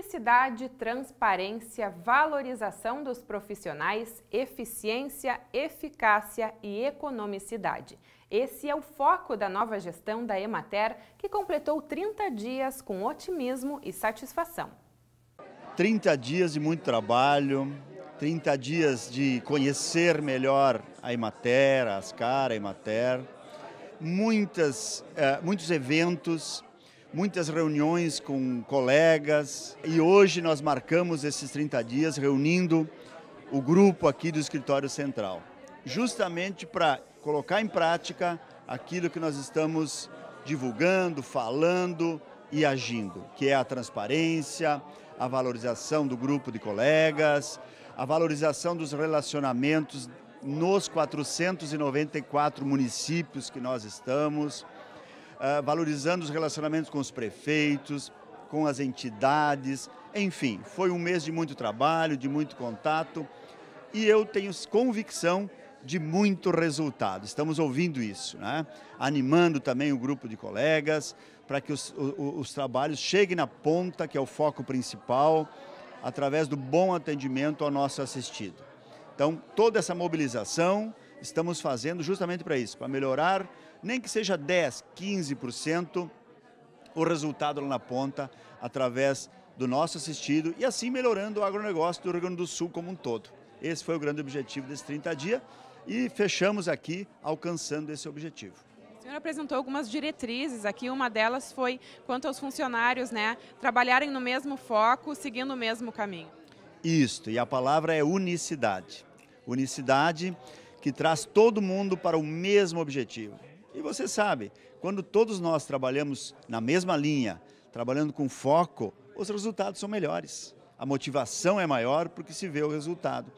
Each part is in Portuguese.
Publicidade, transparência, valorização dos profissionais, eficiência, eficácia e economicidade. Esse é o foco da nova gestão da Emater, que completou 30 dias com otimismo e satisfação. 30 dias de muito trabalho, 30 dias de conhecer melhor a Emater, a Ascar, a Emater, muitas, eh, muitos eventos, muitas reuniões com colegas e hoje nós marcamos esses 30 dias reunindo o grupo aqui do escritório central, justamente para colocar em prática aquilo que nós estamos divulgando, falando e agindo, que é a transparência, a valorização do grupo de colegas, a valorização dos relacionamentos nos 494 municípios que nós estamos, ah, valorizando os relacionamentos com os prefeitos, com as entidades, enfim, foi um mês de muito trabalho, de muito contato e eu tenho convicção de muito resultado. Estamos ouvindo isso, né? animando também o grupo de colegas para que os, os, os trabalhos cheguem na ponta, que é o foco principal, através do bom atendimento ao nosso assistido. Então, toda essa mobilização estamos fazendo justamente para isso, para melhorar, nem que seja 10, 15% o resultado lá na ponta, através do nosso assistido e assim melhorando o agronegócio do Rio Grande do Sul como um todo. Esse foi o grande objetivo desses 30 dias e fechamos aqui alcançando esse objetivo. O senhor apresentou algumas diretrizes aqui, uma delas foi quanto aos funcionários, né, trabalharem no mesmo foco, seguindo o mesmo caminho. Isto, e a palavra é unicidade. Unicidade que traz todo mundo para o mesmo objetivo. E você sabe, quando todos nós trabalhamos na mesma linha, trabalhando com foco, os resultados são melhores. A motivação é maior porque se vê o resultado.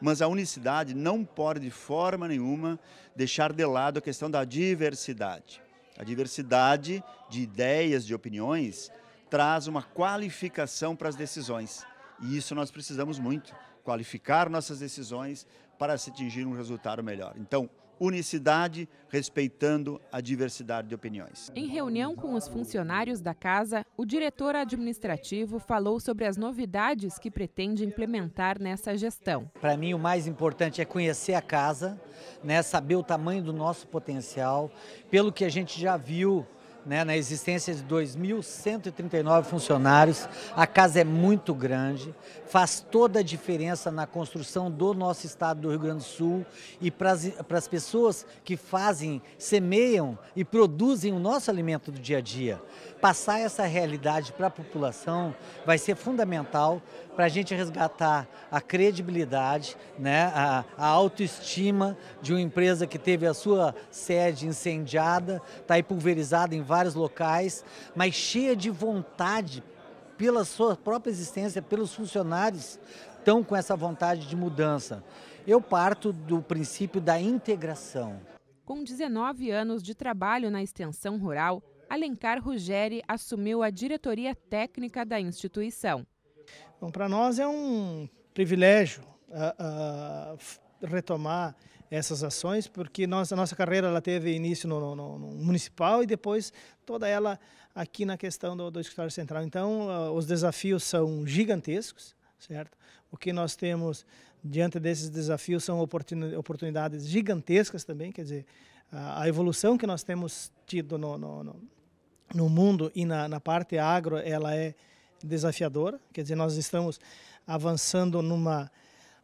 Mas a unicidade não pode, de forma nenhuma, deixar de lado a questão da diversidade. A diversidade de ideias, de opiniões, traz uma qualificação para as decisões. E isso nós precisamos muito qualificar nossas decisões, para se atingir um resultado melhor. Então, unicidade, respeitando a diversidade de opiniões. Em reunião com os funcionários da casa, o diretor administrativo falou sobre as novidades que pretende implementar nessa gestão. Para mim, o mais importante é conhecer a casa, né, saber o tamanho do nosso potencial, pelo que a gente já viu né, na existência de 2.139 funcionários. A casa é muito grande, faz toda a diferença na construção do nosso estado do Rio Grande do Sul e para as pessoas que fazem, semeiam e produzem o nosso alimento do dia a dia. Passar essa realidade para a população vai ser fundamental para a gente resgatar a credibilidade, né, a, a autoestima de uma empresa que teve a sua sede incendiada, está aí pulverizada em várias vários locais, mas cheia de vontade pela sua própria existência, pelos funcionários estão com essa vontade de mudança. Eu parto do princípio da integração. Com 19 anos de trabalho na extensão rural, Alencar Ruggeri assumiu a diretoria técnica da instituição. Bom, para nós é um privilégio uh, uh, retomar essas ações, porque nós, a nossa carreira ela teve início no, no, no municipal e depois toda ela aqui na questão do, do escritório central. Então, uh, os desafios são gigantescos, certo? O que nós temos diante desses desafios são oportunidades gigantescas também, quer dizer, a, a evolução que nós temos tido no, no, no mundo e na, na parte agro, ela é desafiadora, quer dizer, nós estamos avançando numa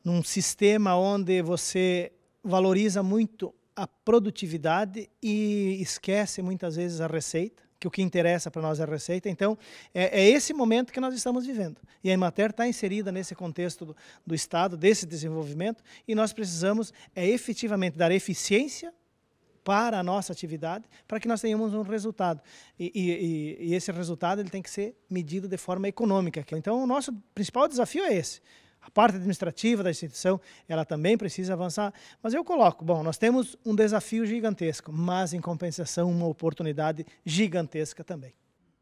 num sistema onde você valoriza muito a produtividade e esquece muitas vezes a receita, que o que interessa para nós é a receita. Então, é, é, esse momento que nós estamos vivendo. E a Emater está inserida nesse contexto do, do Estado, desse desenvolvimento, e nós precisamos é, efetivamente dar eficiência para a nossa atividade, para que nós tenhamos um resultado. E, e, e, esse resultado ele tem que ser medido de forma econômica. Então, o nosso principal desafio é esse: a parte administrativa da instituição, ela também precisa avançar. Mas eu coloco, bom, nós temos um desafio gigantesco, mas em compensação uma oportunidade gigantesca também.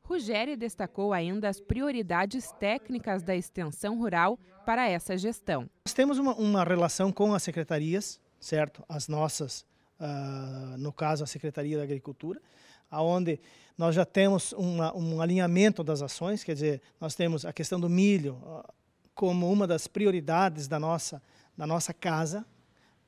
Rugeri destacou ainda as prioridades técnicas da extensão rural para essa gestão. Nós temos uma, uma relação com as secretarias, certo? As nossas, uh, no caso a Secretaria da Agricultura, aonde nós já temos uma, um alinhamento das ações, quer dizer, nós temos a questão do milho, como uma das prioridades da nossa, da nossa casa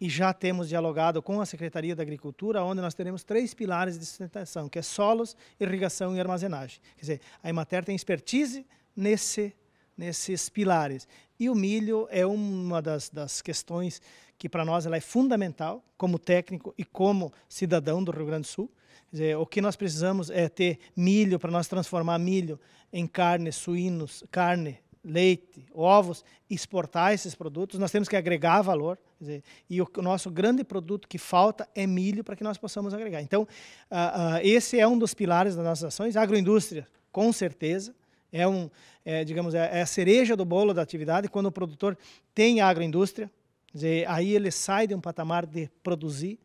e já temos dialogado com a Secretaria da Agricultura, onde nós teremos três pilares de sustentação, que é solos, irrigação e armazenagem. Quer dizer, a Emater tem expertise nesse, nesses pilares. E o milho é uma das, das questões que para nós ela é fundamental, como técnico e como cidadão do Rio Grande do Sul. Quer dizer, o que nós precisamos é ter milho para nós transformar milho em carne, suínos, carne leite, ovos, exportar esses produtos, nós temos que agregar valor. Dizer, e o nosso grande produto que falta é milho para que nós possamos agregar. Então, uh, uh, esse é um dos pilares das nossas ações. Agroindústria, com certeza, é, um, é, digamos, é, é a cereja do bolo da atividade quando o produtor tem agroindústria. Dizer, aí ele sai de um patamar de produzir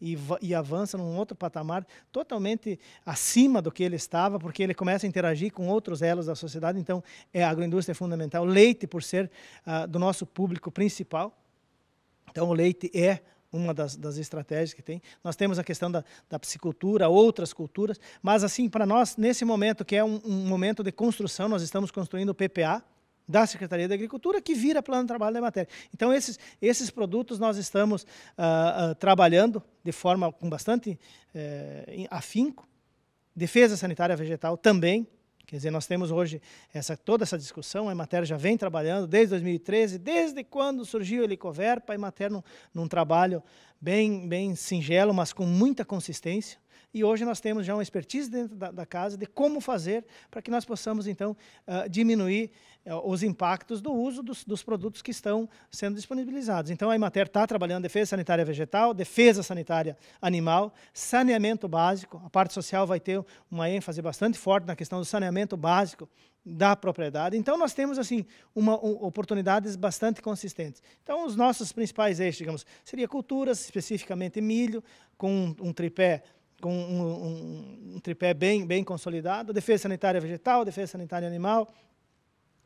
e, e avança num outro patamar totalmente acima do que ele estava, porque ele começa a interagir com outros elos da sociedade. Então, é, a agroindústria é fundamental. Leite, por ser uh, do nosso público principal, então o leite é uma das, das, estratégias que tem. Nós temos a questão da, da psicultura, outras culturas, mas assim, para nós, nesse momento, que é um, um momento de construção, nós estamos construindo o PPA, da Secretaria da Agricultura, que vira plano de trabalho da matéria. Então, esses, esses produtos nós estamos uh, uh, trabalhando de forma com bastante uh, afinco. Defesa sanitária vegetal também. Quer dizer, nós temos hoje essa, toda essa discussão, a matéria já vem trabalhando desde 2013, desde quando surgiu a Helicoverpa, a matéria num, num trabalho bem, bem singelo, mas com muita consistência e hoje nós temos já uma expertise dentro da, da casa de como fazer para que nós possamos, então, uh, diminuir uh, os impactos do uso dos, dos, produtos que estão sendo disponibilizados. Então, a Imater está trabalhando defesa sanitária vegetal, defesa sanitária animal, saneamento básico, a parte social vai ter uma ênfase bastante forte na questão do saneamento básico da propriedade. Então, nós temos, assim, uma, um, oportunidades bastante consistentes. Então, os nossos principais eixos, digamos, seria culturas, especificamente milho, com um, um tripé com um, um, um, tripé bem, bem consolidado, defesa sanitária vegetal, defesa sanitária animal,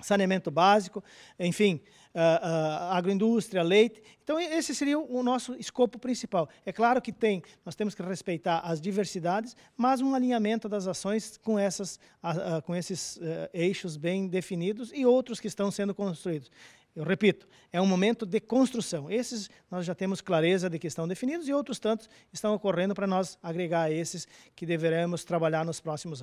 saneamento básico, enfim, uh, agroindústria, leite. Então, esse seria o nosso escopo principal. É claro que tem, nós temos que respeitar as diversidades, mas um alinhamento das ações com, essas, uh, com esses eixos bem definidos e outros que estão sendo construídos. Eu repito, é um momento de construção. Esses nós já temos clareza de que estão definidos e outros tantos estão ocorrendo para nós agregar a esses que deveremos trabalhar nos próximos anos.